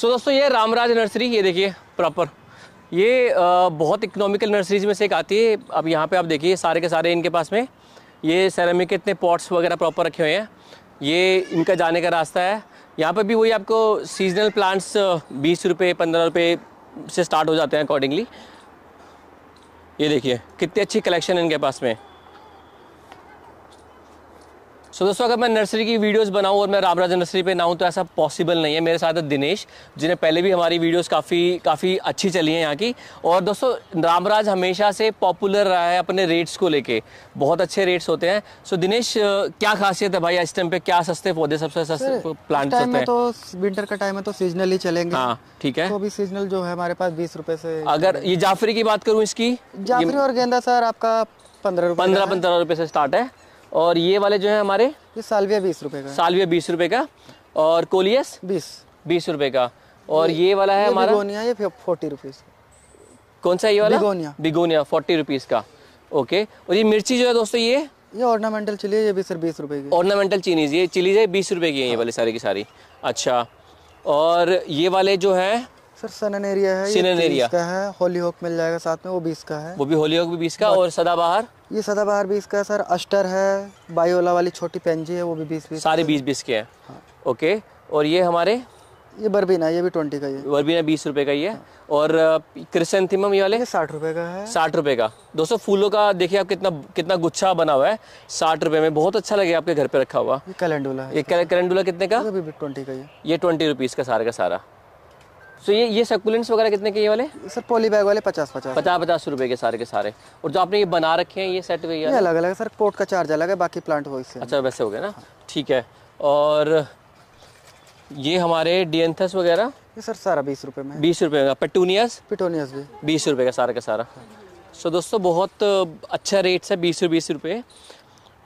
सो so, दोस्तों ये Ramraj nursery ये देखिए प्रॉपर ये बहुत इकोनॉमिकल नर्सरीज में से एक आती है अब यहाँ पे आप देखिए सारे के सारे इनके पास में ये सैरामिक के इतने पॉट्स वगैरह प्रॉपर रखे हुए हैं ये इनका जाने का रास्ता है यहाँ पर भी वही आपको सीजनल प्लांट्स बीस रुपये पंद्रह रुपये से स्टार्ट हो जाते हैं अकॉर्डिंगली ये देखिए कितनी अच्छी कलेक्शन है इनके पास में सो दोस्तों अगर मैं नर्सरी की वीडियोस बनाऊं और मैं रामराज नर्सरी पे ना तो ऐसा पॉसिबल नहीं है मेरे साथ है दिनेश जिन्हें पहले भी हमारी वीडियोस काफ़ी काफ़ी अच्छी चली हैं यहाँ की और दोस्तों रामराज हमेशा से पॉपुलर रहा है अपने रेट्स को लेके बहुत अच्छे रेट्स होते हैं सो so, दिनेश क्या खासियत है भाई इस टाइम पे क्या सस्ते पौधे सबसे सस्ते प्लांट होते हैं तो विंटर का टाइम है तो सीजनली चलेंगे हाँ ठीक है तो अभी सीजनल जो है हमारे पास बीस रुपए से अगर ये जाफरी की बात करूँ इसकी जाफरी और गेंदा सर आपका पंद्रह पंद्रह पंद्रह रुपए से स्टार्ट है और ये वाले जो है हमारे ये सालविया बीस रुपए का सालविया बीस रुपए का और कोलियस बीस बीस रुपए का और ये, ये वाला है ये हमारा बिगोनिया ये फोर्टी रुपीज़ कौन सा ये वाला बिगोनिया बिगोनिया फोर्टी रुपीज़ का ओके और ये मिर्ची जो है दोस्तों ये ये ऑर्नामेंटल चिली है ये भी सर बीस रुपए की ऑर्नामेंटल चीनीज ये चिलीज है बीस रुपए की है ये हाँ। वाले सारी की सारी अच्छा और ये वाले जो है सर सनन एरिया है सनन एरिया का है होली हॉक मिल जाएगा साथ में वो बीस का है वो भी होली हॉक भी बीस का और सदाबहार ये सदाबहार बीस का सर अस्टर है बायोला वाली छोटी पेंजी है वो भी बीस बीस सारे बीस बीस के हैं ओके हाँ। और ये हमारे ये बर्बीना ये भी ट्वेंटी का ही है बर्बीना बीस रुपए का ही है और क्रिसेंथिमम uh, ये वाले साठ रुपए का है साठ रुपए का दोस्तों फूलों का देखिए आप कितना कितना गुच्छा बना हुआ है साठ रुपए में बहुत अच्छा लगेगा आपके घर पे रखा हुआ ये कैलेंडुला ये कैलेंडुला कितने का ट्वेंटी का ये ट्वेंटी रुपीज का सारा का सारा सो ये ये सकुलेंट्स वगैरह कितने के ये वाले सर पॉली बैग वाले पचास पचास पचास पचास रुपए के सारे के सारे और जो आपने ये बना रखे हैं ये सेट हुए ये अलग अलग सर कोट का चार्ज अलग है बाकी प्लांट वही से अच्छा वैसे हो गया ना ठीक है और ये हमारे डियंथस वगैरह ये सर सारा बीस रुपये में बीस रुपये का पेटूनियस पेटूनियस भी बीस रुपये का सारा का सारा सो दोस्तों बहुत अच्छा रेट्स है बीस रुपये बीस रुपये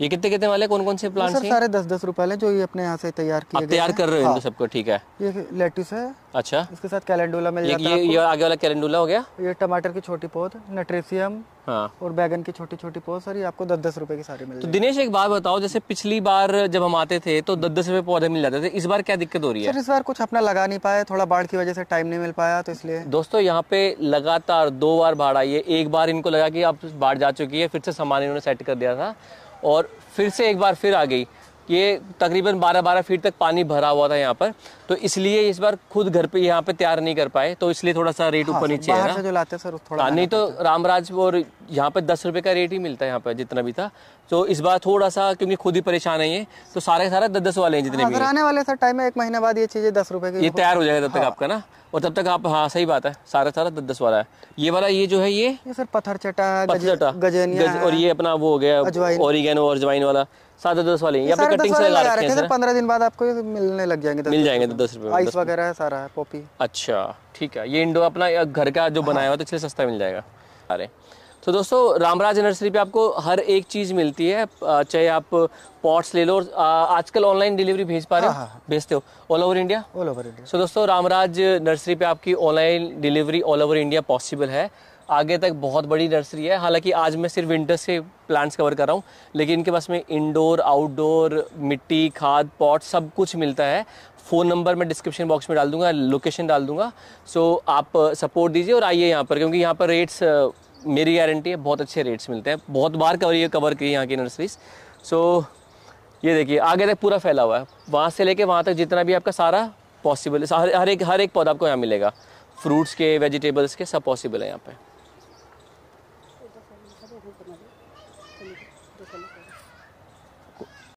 ये कितने कितने वाले कौन कौन से प्लांट सर सारे दस दस रुपए जो ये अपने यहाँ से तैयार किए तैयार कर रहे हो हाँ। सबको ठीक है ये लेट्यूस है अच्छा इसके साथ कैलेंडुला मिल जाता है ये आगे वाला कैलेंडुला हो गया ये टमाटर की छोटी पौध नट्रेसियम हाँ। और बैगन की छोटी छोटी पौध सर ये आपको दस दस रुपए की सारी मिल तो दिनेश एक बात बताओ जैसे पिछली बार जब हम आते थे तो दस दस रुपए पौधे मिल जाते थे इस बार क्या दिक्कत हो रही है सर इस बार कुछ अपना लगा नहीं पाया थोड़ा बाढ़ की वजह से टाइम नहीं मिल पाया तो इसलिए दोस्तों यहाँ पे लगातार दो बार बाढ़ आई है एक बार इनको लगा की आप बाढ़ जा चुकी है फिर से सामान इन्होंने सेट कर दिया था और फिर से एक बार फिर आ गई ये तकरीबन 12-12 फीट तक पानी भरा हुआ था यहाँ पर तो इसलिए इस बार खुद घर पे यहाँ पे तैयार नहीं कर पाए तो इसलिए थोड़ा सा रेट हाँ, ऊपर नीचे है ना जो लाते सर थोड़ा हाँ, नहीं तो रामराज और यहाँ पे दस रुपये का रेट ही मिलता है यहाँ पे जितना भी था तो इस बार थोड़ा सा क्योंकि खुद ही परेशान है ये तो सारे सारे दस दस वाले हैं जितने हाँ, भी आने वाले सर टाइम है एक महीने बाद ये चीज़ें दस रुपए की ये तैयार हो जाएगा तब तक आपका ना और तब तक आप हाँ सही बात है सारा सारा दस दस वाला है ये वाला ये जो है ये सर पत्थर चटा पत्थर चटा और ये अपना वो हो गया और और अजवाइन वाला सादा दस वाले या पे कटिंग से ला रखे हैं सर पंद्रह दिन बाद आपको मिलने लग जाएंगे मिल जाएंगे तो दस रुपये आइस वगैरह है सारा है पॉपी अच्छा ठीक है ये इंडो अपना घर का जो बनाया हुआ तो इसलिए सस्ता मिल जाएगा अरे तो दोस्तों रामराज नर्सरी पे आपको हर एक चीज़ मिलती है चाहे आप पॉट्स ले लो आजकल ऑनलाइन डिलीवरी भेज पा रहे हो हाँ, हाँ, हाँ। भेजते हो all over India all over India so दोस्तों रामराज नर्सरी पे आपकी online delivery all over India possible है आगे तक बहुत बड़ी नर्सरी है हालांकि आज मैं सिर्फ विंटर से प्लांट्स कवर कर रहा हूँ लेकिन इनके पास में इंडोर आउटडोर मिट्टी खाद पॉट सब कुछ मिलता है फ़ोन नंबर मैं डिस्क्रिप्शन बॉक्स में डाल दूंगा लोकेशन डाल दूंगा सो आप सपोर्ट uh, दीजिए और आइए यहाँ पर क्योंकि यहाँ पर रेट्स uh, मेरी गारंटी है बहुत अच्छे रेट्स मिलते हैं बहुत बार कवर ये कवर की यहाँ की नर्सरीज सो ये देखिए आगे तक पूरा फैला हुआ है वहाँ से लेके वहाँ तक जितना भी आपका सारा पॉसिबल है हर एक हर एक पौधा आपको यहाँ मिलेगा फ्रूट्स के वेजिटेबल्स के सब पॉसिबल है यहाँ पर